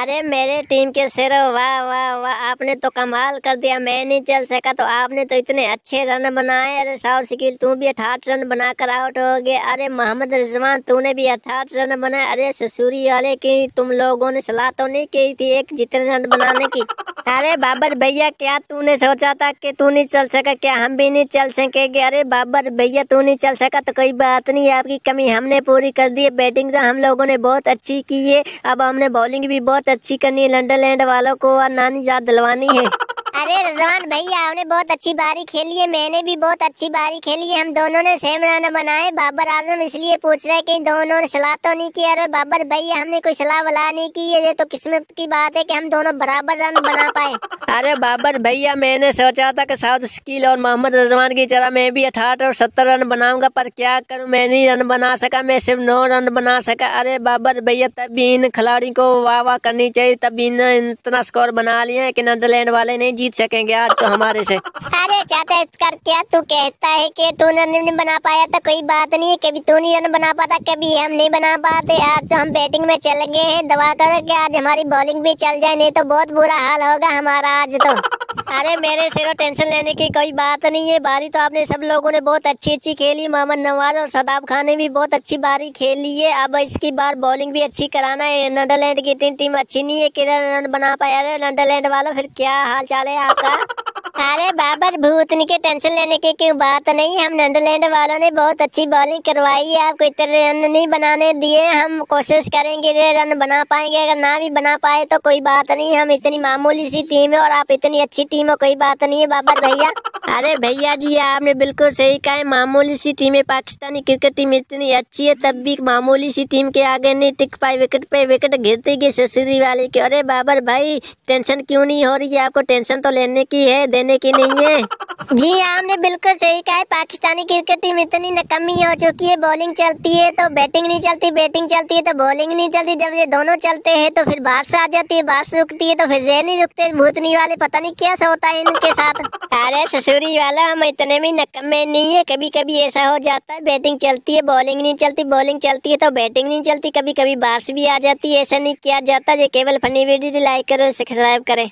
अरे मेरे टीम के सिर वाह वाह वाह आपने तो कमाल कर दिया मैं नहीं चल सका तो आपने तो इतने अच्छे रन बनाए अरे साउथ शकील तू भी अठाठ रन बनाकर आउट हो गए अरे मोहम्मद रिजवान तूने भी अठाठ रन बनाए अरे ससुरी वाले की तुम लोगों ने सलाह तो नहीं की थी एक जितने रन बनाने की अरे बाबर भैया क्या तूने सोचा था कि तू नहीं चल सका क्या हम भी नहीं चल सकेंगे अरे बाबर भैया तू नहीं चल सका तो कोई बात नहीं आपकी कमी हमने पूरी कर दी है बैटिंग तो हम लोगों ने बहुत अच्छी की है अब हमने बॉलिंग भी बहुत अच्छी करनी है लंडरलैंड वालों को और नानी याद दिलवानी है अरे रजवान भैया आपने बहुत अच्छी बारी खेली है मैंने भी बहुत अच्छी बारी खेली है हम दोनों ने सेम रन बनाए बाबर आजम इसलिए पूछ रहे कि दोनों ने सलाह तो नहीं किया अरे बाबर भैया हमने कोई सलाह वलाह नहीं की है ये तो किस्मत की बात है कि हम दोनों बराबर रन बना पाए अरे बाबर भैया मैंने सोचा था कि साउथ स्किल और मोहम्मद रजवान की तरह मैं भी अठारह और सत्तर रन बनाऊंगा पर क्या करूँ मैं नहीं रन बना सका मैं सिर्फ नौ रन बना सका अरे बाबर भैया तभी इन खिलाड़ियों को वाह वाह करनी चाहिए तभी इतना स्कोर बना लिया है कि नदरलैंड वाले नहीं जीत सकेंगे आज तो हमारे से अरे चाचा इसका क्या तू कहता है कि तू नहीं बना पाया था कोई बात नहीं है कभी तू नहीं रन बना पाता कभी हम नहीं बना पाते आज तो हम बैटिंग में चल गए हैं दवा करो कि आज हमारी बॉलिंग भी चल जाए नहीं तो बहुत बुरा हाल होगा हमारा आज तो अरे मेरे से तो टेंशन लेने की कोई बात नहीं है बारी तो आपने सब लोगों ने बहुत अच्छी अच्छी खेली मोहम्मद नवाज और शताब खान ने भी बहुत अच्छी बारी खेली है अब इसकी बार बॉलिंग भी अच्छी कराना है नंडरलैंड की टीम टीम अच्छी नहीं है किधर रन बना पाया अरे नडरलैंड वालों फिर क्या हाल चाल है आपका अरे बाबर भूतनी के टेंशन लेने की क्यों बात नहीं हम नंडरलैंड वालों ने बहुत अच्छी बॉलिंग करवाई है आपको इतने रन नहीं बनाने दिए हम कोशिश करेंगे रन बना पाएंगे अगर ना भी बना पाए तो कोई बात नहीं हम इतनी मामूली सी टीम है और आप इतनी अच्छी टीम हो कोई बात नहीं है बाबर भैया अरे भैया जी आपने बिल्कुल सही कहा है मामूली सी टीमें पाकिस्तानी क्रिकेट टीम इतनी अच्छी है तब भी मामूली सी टीम के आगे नहीं टिक पाई विकेट पे विकेट गिरती गई सुश्री वाले की अरे बाबर भाई टेंशन क्यों नहीं हो रही है आपको टेंशन तो लेने की है देने की नहीं है जी हाँ, आपने बिल्कुल सही कहा है पाकिस्तानी क्रिकेट टीम इतनी नकमी हो चुकी है बॉलिंग चलती है तो बैटिंग नहीं चलती बैटिंग चलती है तो बॉलिंग नहीं चलती जब ये दोनों चलते हैं तो फिर बारिश आ जाती है बारिश रुकती है तो फिर ये नहीं रुकते भूतनी वाले पता नहीं क्या होता है इनके साथ अरे ससुरी वाला हम इतने भी नकमे नहीं है कभी कभी ऐसा हो जाता है बैटिंग चलती है बॉलिंग नहीं चलती बॉलिंग चलती है तो बैटिंग नहीं चलती कभी कभी बारिश भी आ जाती है ऐसा नहीं किया जाता जो केवल फनी वीडियो लाइक करो सब्सक्राइब करें